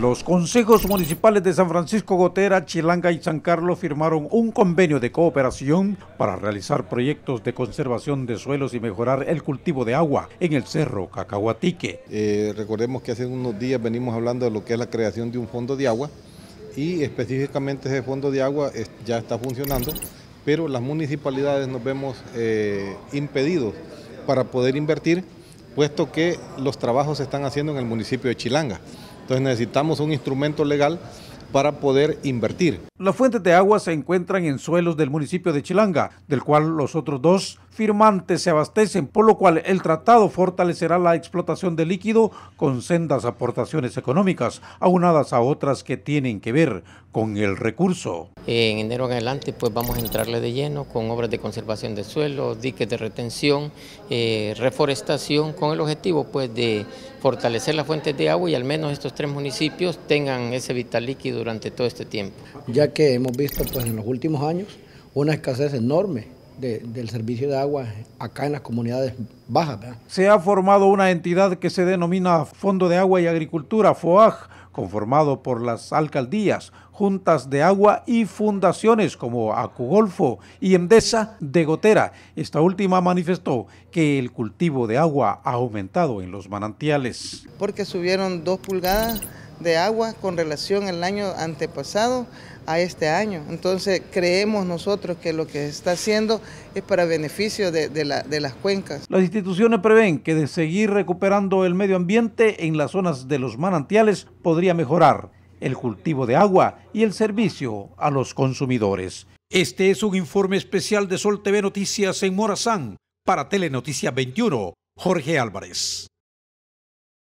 Los consejos municipales de San Francisco Gotera, Chilanga y San Carlos firmaron un convenio de cooperación para realizar proyectos de conservación de suelos y mejorar el cultivo de agua en el Cerro Cacahuatique. Eh, recordemos que hace unos días venimos hablando de lo que es la creación de un fondo de agua y específicamente ese fondo de agua ya está funcionando, pero las municipalidades nos vemos eh, impedidos para poder invertir, puesto que los trabajos se están haciendo en el municipio de Chilanga. Entonces necesitamos un instrumento legal para poder invertir. Las fuentes de agua se encuentran en suelos del municipio de Chilanga, del cual los otros dos firmantes se abastecen, por lo cual el tratado fortalecerá la explotación de líquido con sendas aportaciones económicas, aunadas a otras que tienen que ver con el recurso. En enero en adelante pues vamos a entrarle de lleno con obras de conservación de suelo, diques de retención, eh, reforestación, con el objetivo pues de fortalecer las fuentes de agua y al menos estos tres municipios tengan ese vital líquido durante todo este tiempo. Ya que hemos visto pues en los últimos años una escasez enorme del servicio de agua acá en las comunidades bajas. Se ha formado una entidad que se denomina Fondo de Agua y Agricultura, FOAG, conformado por las alcaldías, juntas de agua y fundaciones como Acugolfo y Endesa de Gotera. Esta última manifestó que el cultivo de agua ha aumentado en los manantiales. Porque subieron dos pulgadas de agua con relación al año antepasado a este año. Entonces creemos nosotros que lo que se está haciendo es para beneficio de, las cuencas. Las instituciones prevén que de seguir recuperando el medio ambiente en las zonas de los manantiales podría mejorar el cultivo de agua y el servicio a los consumidores. Este es un informe especial de Sol TV Noticias en Morazán para Telenoticias 21, Jorge Álvarez.